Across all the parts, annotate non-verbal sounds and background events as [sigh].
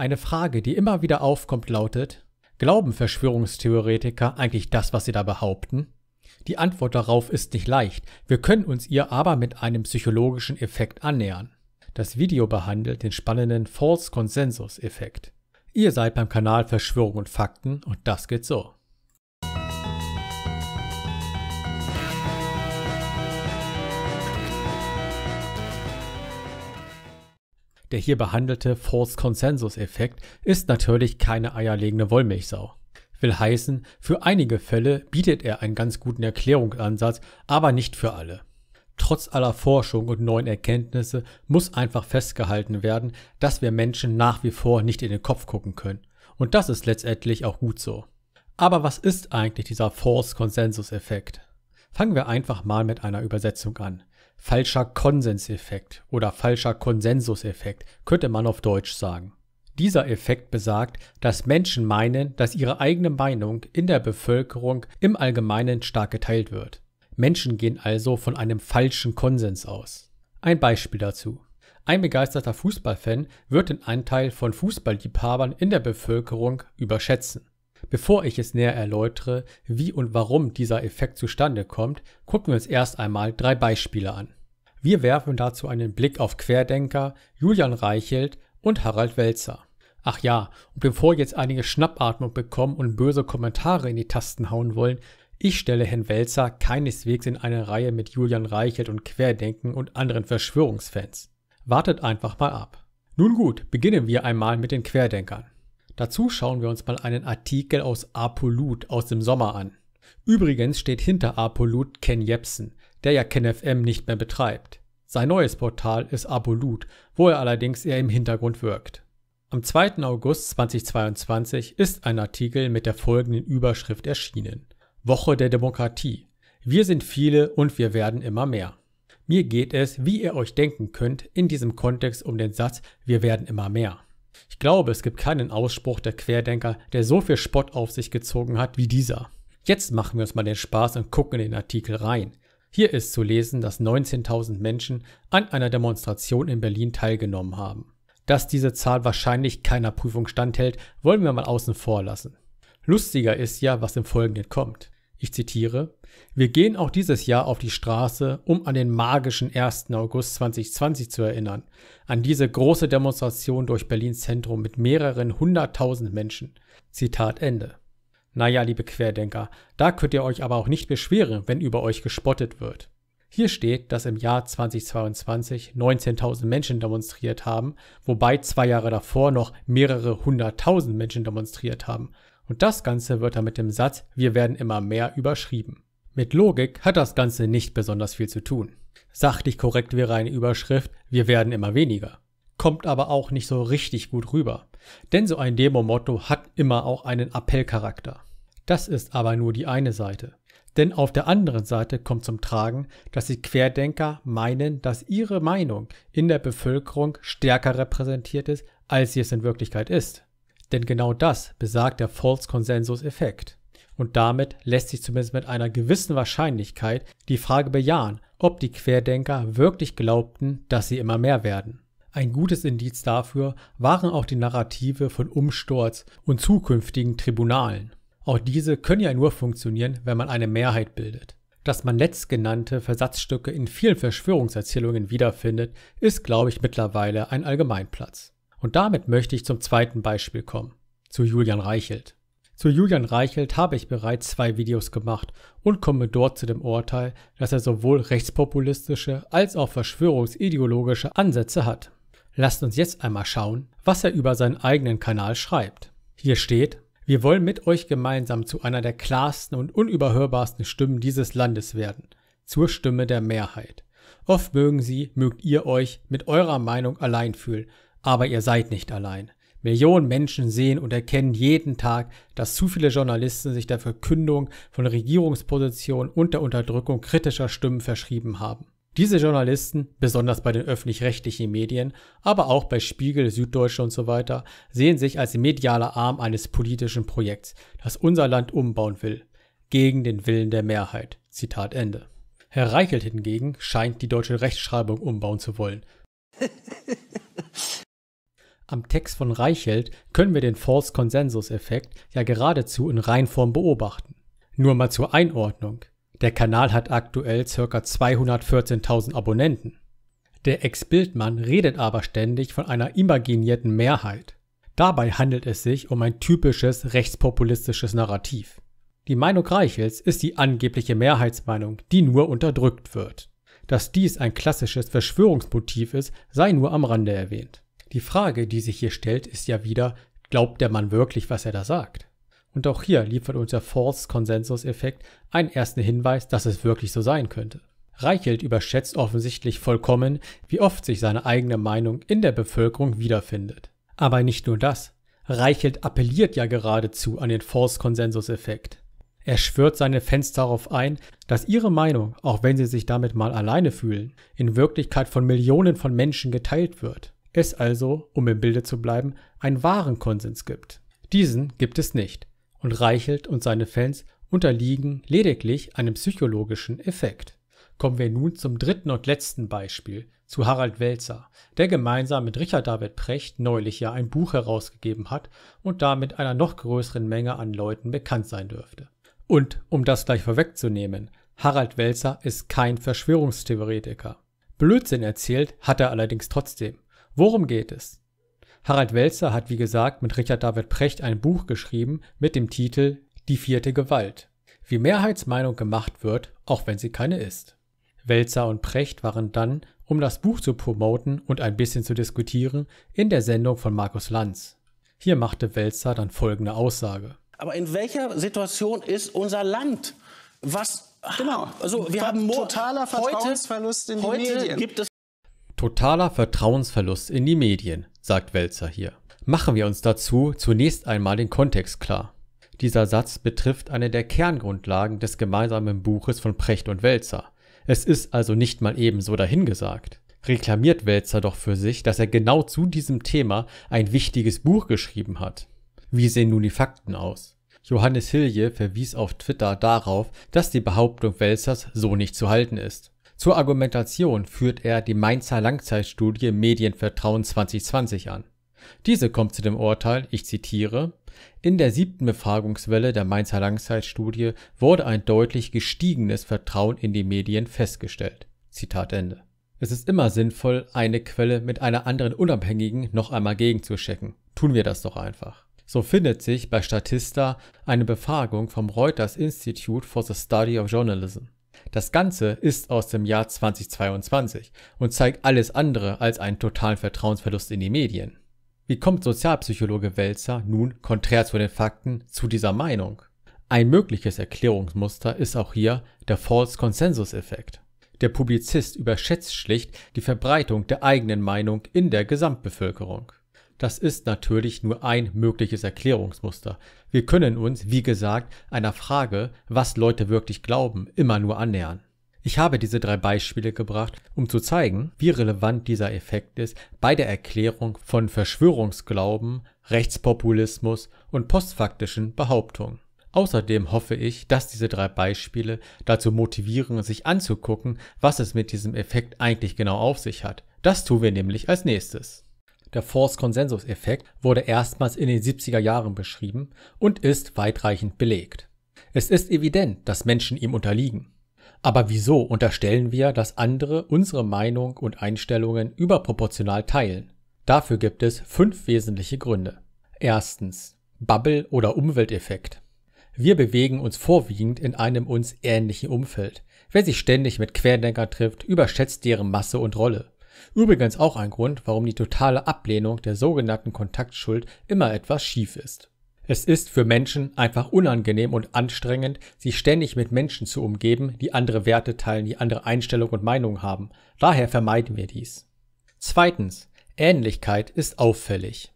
Eine Frage, die immer wieder aufkommt, lautet, glauben Verschwörungstheoretiker eigentlich das, was sie da behaupten? Die Antwort darauf ist nicht leicht, wir können uns ihr aber mit einem psychologischen Effekt annähern. Das Video behandelt den spannenden False konsensus Effekt. Ihr seid beim Kanal Verschwörung und Fakten und das geht so. Der hier behandelte False Consensus Effekt ist natürlich keine eierlegende Wollmilchsau. Will heißen, für einige Fälle bietet er einen ganz guten Erklärungsansatz, aber nicht für alle. Trotz aller Forschung und neuen Erkenntnisse muss einfach festgehalten werden, dass wir Menschen nach wie vor nicht in den Kopf gucken können. Und das ist letztendlich auch gut so. Aber was ist eigentlich dieser False Consensus Effekt? Fangen wir einfach mal mit einer Übersetzung an falscher Konsenseffekt oder falscher Konsensuseffekt könnte man auf Deutsch sagen. Dieser Effekt besagt, dass Menschen meinen, dass ihre eigene Meinung in der Bevölkerung im Allgemeinen stark geteilt wird. Menschen gehen also von einem falschen Konsens aus. Ein Beispiel dazu. Ein begeisterter Fußballfan wird den Anteil von Fußballliebhabern in der Bevölkerung überschätzen. Bevor ich es näher erläutere, wie und warum dieser Effekt zustande kommt, gucken wir uns erst einmal drei Beispiele an. Wir werfen dazu einen Blick auf Querdenker, Julian Reichelt und Harald Welzer. Ach ja, und bevor jetzt einige Schnappatmung bekommen und böse Kommentare in die Tasten hauen wollen, ich stelle Herrn Welzer keineswegs in eine Reihe mit Julian Reichelt und Querdenken und anderen Verschwörungsfans. Wartet einfach mal ab. Nun gut, beginnen wir einmal mit den Querdenkern. Dazu schauen wir uns mal einen Artikel aus Apolut aus dem Sommer an. Übrigens steht hinter Apolut Ken Jepsen, der ja KenFM nicht mehr betreibt. Sein neues Portal ist Abolut, wo er allerdings eher im Hintergrund wirkt. Am 2. August 2022 ist ein Artikel mit der folgenden Überschrift erschienen. Woche der Demokratie. Wir sind viele und wir werden immer mehr. Mir geht es, wie ihr euch denken könnt, in diesem Kontext um den Satz Wir werden immer mehr. Ich glaube, es gibt keinen Ausspruch der Querdenker, der so viel Spott auf sich gezogen hat wie dieser. Jetzt machen wir uns mal den Spaß und gucken in den Artikel rein. Hier ist zu lesen, dass 19.000 Menschen an einer Demonstration in Berlin teilgenommen haben. Dass diese Zahl wahrscheinlich keiner Prüfung standhält, wollen wir mal außen vor lassen. Lustiger ist ja, was im Folgenden kommt. Ich zitiere, wir gehen auch dieses Jahr auf die Straße, um an den magischen 1. August 2020 zu erinnern, an diese große Demonstration durch Berlins Zentrum mit mehreren hunderttausend Menschen. Zitat Ende. Naja, liebe Querdenker, da könnt ihr euch aber auch nicht beschweren, wenn über euch gespottet wird. Hier steht, dass im Jahr 2022 19.000 Menschen demonstriert haben, wobei zwei Jahre davor noch mehrere hunderttausend Menschen demonstriert haben. Und das Ganze wird dann mit dem Satz, wir werden immer mehr überschrieben. Mit Logik hat das Ganze nicht besonders viel zu tun. Sachlich korrekt wäre eine Überschrift, wir werden immer weniger. Kommt aber auch nicht so richtig gut rüber. Denn so ein Demo-Motto hat immer auch einen Appellcharakter. Das ist aber nur die eine Seite. Denn auf der anderen Seite kommt zum Tragen, dass die Querdenker meinen, dass ihre Meinung in der Bevölkerung stärker repräsentiert ist, als sie es in Wirklichkeit ist. Denn genau das besagt der False konsensus Effekt. Und damit lässt sich zumindest mit einer gewissen Wahrscheinlichkeit die Frage bejahen, ob die Querdenker wirklich glaubten, dass sie immer mehr werden. Ein gutes Indiz dafür waren auch die Narrative von Umsturz und zukünftigen Tribunalen. Auch diese können ja nur funktionieren, wenn man eine Mehrheit bildet. Dass man letztgenannte Versatzstücke in vielen Verschwörungserzählungen wiederfindet, ist, glaube ich, mittlerweile ein Allgemeinplatz. Und damit möchte ich zum zweiten Beispiel kommen, zu Julian Reichelt. Zu Julian Reichelt habe ich bereits zwei Videos gemacht und komme dort zu dem Urteil, dass er sowohl rechtspopulistische als auch verschwörungsideologische Ansätze hat. Lasst uns jetzt einmal schauen, was er über seinen eigenen Kanal schreibt. Hier steht, wir wollen mit euch gemeinsam zu einer der klarsten und unüberhörbarsten Stimmen dieses Landes werden, zur Stimme der Mehrheit. Oft mögen sie, mögt ihr euch mit eurer Meinung allein fühlen, aber ihr seid nicht allein. Millionen Menschen sehen und erkennen jeden Tag, dass zu viele Journalisten sich der Verkündung von Regierungspositionen und der Unterdrückung kritischer Stimmen verschrieben haben. Diese Journalisten, besonders bei den öffentlich-rechtlichen Medien, aber auch bei Spiegel, Süddeutsche und so weiter, sehen sich als medialer Arm eines politischen Projekts, das unser Land umbauen will, gegen den Willen der Mehrheit. Zitat Ende. Herr Reichelt hingegen scheint die deutsche Rechtschreibung umbauen zu wollen. [laughs] Am Text von Reichelt können wir den False Konsensus Effekt ja geradezu in Reinform beobachten. Nur mal zur Einordnung. Der Kanal hat aktuell ca. 214.000 Abonnenten. Der Ex-Bildmann redet aber ständig von einer imaginierten Mehrheit. Dabei handelt es sich um ein typisches rechtspopulistisches Narrativ. Die Meinung Reichels ist die angebliche Mehrheitsmeinung, die nur unterdrückt wird. Dass dies ein klassisches Verschwörungsmotiv ist, sei nur am Rande erwähnt. Die Frage, die sich hier stellt, ist ja wieder, glaubt der Mann wirklich, was er da sagt? Und auch hier liefert uns der Force-Konsensus-Effekt einen ersten Hinweis, dass es wirklich so sein könnte. Reichelt überschätzt offensichtlich vollkommen, wie oft sich seine eigene Meinung in der Bevölkerung wiederfindet. Aber nicht nur das. Reichelt appelliert ja geradezu an den false konsensus effekt Er schwört seine Fans darauf ein, dass ihre Meinung, auch wenn sie sich damit mal alleine fühlen, in Wirklichkeit von Millionen von Menschen geteilt wird. Es also, um im Bilde zu bleiben, einen wahren Konsens gibt. Diesen gibt es nicht und Reichelt und seine Fans unterliegen lediglich einem psychologischen Effekt. Kommen wir nun zum dritten und letzten Beispiel, zu Harald Welzer, der gemeinsam mit Richard David Precht neulich ja ein Buch herausgegeben hat und damit einer noch größeren Menge an Leuten bekannt sein dürfte. Und um das gleich vorwegzunehmen, Harald Welzer ist kein Verschwörungstheoretiker. Blödsinn erzählt hat er allerdings trotzdem. Worum geht es? Harald Welzer hat wie gesagt mit Richard David Precht ein Buch geschrieben mit dem Titel Die vierte Gewalt. Wie Mehrheitsmeinung gemacht wird, auch wenn sie keine ist. Welzer und Precht waren dann, um das Buch zu promoten und ein bisschen zu diskutieren, in der Sendung von Markus Lanz. Hier machte Welzer dann folgende Aussage. Aber in welcher Situation ist unser Land? Was Genau. Also wir haben totaler Vertrauensverlust heute, in die heute Medien. Gibt es Totaler Vertrauensverlust in die Medien, sagt Welzer hier. Machen wir uns dazu zunächst einmal den Kontext klar. Dieser Satz betrifft eine der Kerngrundlagen des gemeinsamen Buches von Precht und Welzer. Es ist also nicht mal ebenso dahingesagt. Reklamiert Welzer doch für sich, dass er genau zu diesem Thema ein wichtiges Buch geschrieben hat. Wie sehen nun die Fakten aus? Johannes Hilje verwies auf Twitter darauf, dass die Behauptung Welzers so nicht zu halten ist. Zur Argumentation führt er die Mainzer Langzeitstudie Medienvertrauen 2020 an. Diese kommt zu dem Urteil, ich zitiere, in der siebten Befragungswelle der Mainzer Langzeitstudie wurde ein deutlich gestiegenes Vertrauen in die Medien festgestellt. Zitat Ende. Es ist immer sinnvoll, eine Quelle mit einer anderen unabhängigen noch einmal gegenzuschecken. Tun wir das doch einfach. So findet sich bei Statista eine Befragung vom Reuters Institute for the Study of Journalism. Das Ganze ist aus dem Jahr 2022 und zeigt alles andere als einen totalen Vertrauensverlust in die Medien. Wie kommt Sozialpsychologe Welzer nun konträr zu den Fakten zu dieser Meinung? Ein mögliches Erklärungsmuster ist auch hier der False Consensus Effekt. Der Publizist überschätzt schlicht die Verbreitung der eigenen Meinung in der Gesamtbevölkerung. Das ist natürlich nur ein mögliches Erklärungsmuster. Wir können uns, wie gesagt, einer Frage, was Leute wirklich glauben, immer nur annähern. Ich habe diese drei Beispiele gebracht, um zu zeigen, wie relevant dieser Effekt ist bei der Erklärung von Verschwörungsglauben, Rechtspopulismus und postfaktischen Behauptungen. Außerdem hoffe ich, dass diese drei Beispiele dazu motivieren, sich anzugucken, was es mit diesem Effekt eigentlich genau auf sich hat. Das tun wir nämlich als nächstes. Der Force-Konsensus-Effekt wurde erstmals in den 70er Jahren beschrieben und ist weitreichend belegt. Es ist evident, dass Menschen ihm unterliegen. Aber wieso unterstellen wir, dass andere unsere Meinung und Einstellungen überproportional teilen? Dafür gibt es fünf wesentliche Gründe. Erstens Bubble oder Umwelteffekt. Wir bewegen uns vorwiegend in einem uns ähnlichen Umfeld. Wer sich ständig mit Querdenker trifft, überschätzt deren Masse und Rolle. Übrigens auch ein Grund, warum die totale Ablehnung der sogenannten Kontaktschuld immer etwas schief ist. Es ist für Menschen einfach unangenehm und anstrengend, sich ständig mit Menschen zu umgeben, die andere Werte teilen, die andere Einstellung und Meinung haben. Daher vermeiden wir dies. Zweitens, Ähnlichkeit ist auffällig.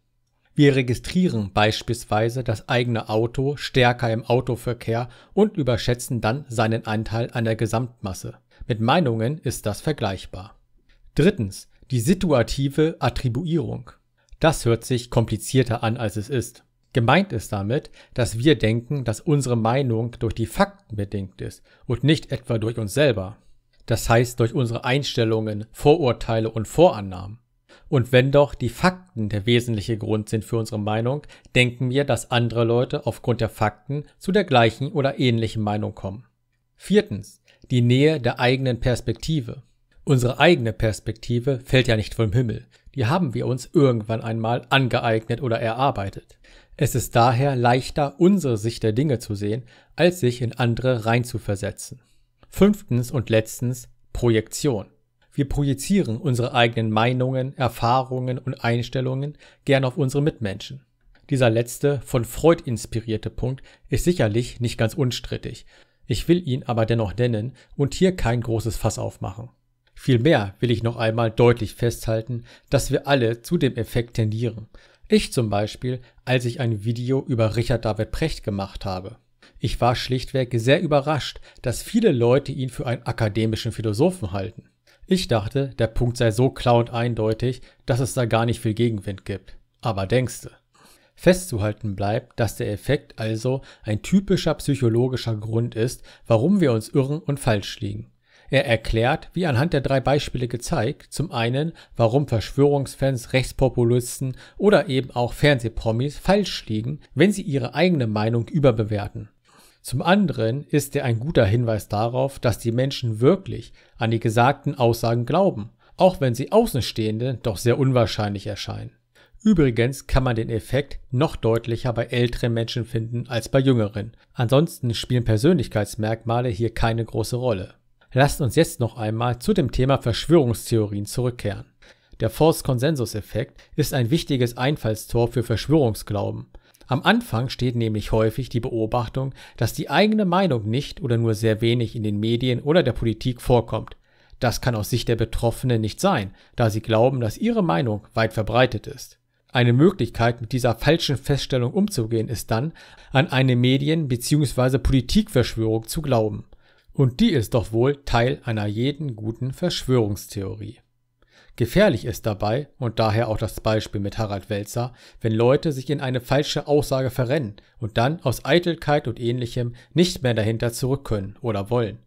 Wir registrieren beispielsweise das eigene Auto stärker im Autoverkehr und überschätzen dann seinen Anteil an der Gesamtmasse. Mit Meinungen ist das vergleichbar. Drittens, die situative Attribuierung. Das hört sich komplizierter an, als es ist. Gemeint ist damit, dass wir denken, dass unsere Meinung durch die Fakten bedingt ist und nicht etwa durch uns selber. Das heißt durch unsere Einstellungen, Vorurteile und Vorannahmen. Und wenn doch die Fakten der wesentliche Grund sind für unsere Meinung, denken wir, dass andere Leute aufgrund der Fakten zu der gleichen oder ähnlichen Meinung kommen. Viertens, die Nähe der eigenen Perspektive. Unsere eigene Perspektive fällt ja nicht vom Himmel, die haben wir uns irgendwann einmal angeeignet oder erarbeitet. Es ist daher leichter, unsere Sicht der Dinge zu sehen, als sich in andere reinzuversetzen. Fünftens und letztens Projektion. Wir projizieren unsere eigenen Meinungen, Erfahrungen und Einstellungen gern auf unsere Mitmenschen. Dieser letzte, von Freud inspirierte Punkt ist sicherlich nicht ganz unstrittig. Ich will ihn aber dennoch nennen und hier kein großes Fass aufmachen. Vielmehr will ich noch einmal deutlich festhalten, dass wir alle zu dem Effekt tendieren. Ich zum Beispiel, als ich ein Video über Richard David Precht gemacht habe. Ich war schlichtweg sehr überrascht, dass viele Leute ihn für einen akademischen Philosophen halten. Ich dachte, der Punkt sei so klar und eindeutig, dass es da gar nicht viel Gegenwind gibt. Aber denkste. Festzuhalten bleibt, dass der Effekt also ein typischer psychologischer Grund ist, warum wir uns irren und falsch liegen. Er erklärt, wie anhand der drei Beispiele gezeigt, zum einen, warum Verschwörungsfans, Rechtspopulisten oder eben auch Fernsehpromis falsch liegen, wenn sie ihre eigene Meinung überbewerten. Zum anderen ist er ein guter Hinweis darauf, dass die Menschen wirklich an die gesagten Aussagen glauben, auch wenn sie Außenstehenden doch sehr unwahrscheinlich erscheinen. Übrigens kann man den Effekt noch deutlicher bei älteren Menschen finden als bei jüngeren. Ansonsten spielen Persönlichkeitsmerkmale hier keine große Rolle. Lasst uns jetzt noch einmal zu dem Thema Verschwörungstheorien zurückkehren. Der False-Konsensus-Effekt ist ein wichtiges Einfallstor für Verschwörungsglauben. Am Anfang steht nämlich häufig die Beobachtung, dass die eigene Meinung nicht oder nur sehr wenig in den Medien oder der Politik vorkommt. Das kann aus Sicht der Betroffenen nicht sein, da sie glauben, dass ihre Meinung weit verbreitet ist. Eine Möglichkeit, mit dieser falschen Feststellung umzugehen, ist dann, an eine Medien- bzw. Politikverschwörung zu glauben. Und die ist doch wohl Teil einer jeden guten Verschwörungstheorie. Gefährlich ist dabei, und daher auch das Beispiel mit Harald Welzer, wenn Leute sich in eine falsche Aussage verrennen und dann aus Eitelkeit und ähnlichem nicht mehr dahinter zurück können oder wollen.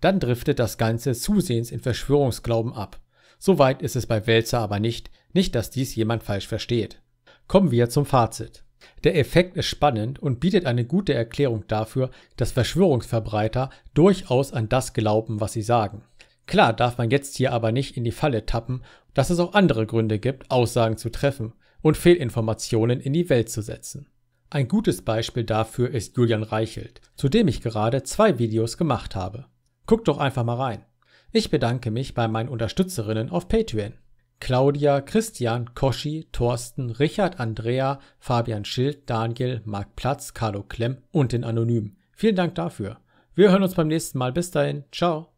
Dann driftet das Ganze zusehends in Verschwörungsglauben ab. Soweit ist es bei Welzer aber nicht, nicht dass dies jemand falsch versteht. Kommen wir zum Fazit. Der Effekt ist spannend und bietet eine gute Erklärung dafür, dass Verschwörungsverbreiter durchaus an das glauben, was sie sagen. Klar darf man jetzt hier aber nicht in die Falle tappen, dass es auch andere Gründe gibt, Aussagen zu treffen und Fehlinformationen in die Welt zu setzen. Ein gutes Beispiel dafür ist Julian Reichelt, zu dem ich gerade zwei Videos gemacht habe. Guckt doch einfach mal rein. Ich bedanke mich bei meinen Unterstützerinnen auf Patreon. Claudia, Christian, Koschi, Thorsten, Richard, Andrea, Fabian Schild, Daniel, Marc Platz, Carlo Klemm und den Anonymen. Vielen Dank dafür. Wir hören uns beim nächsten Mal. Bis dahin. Ciao.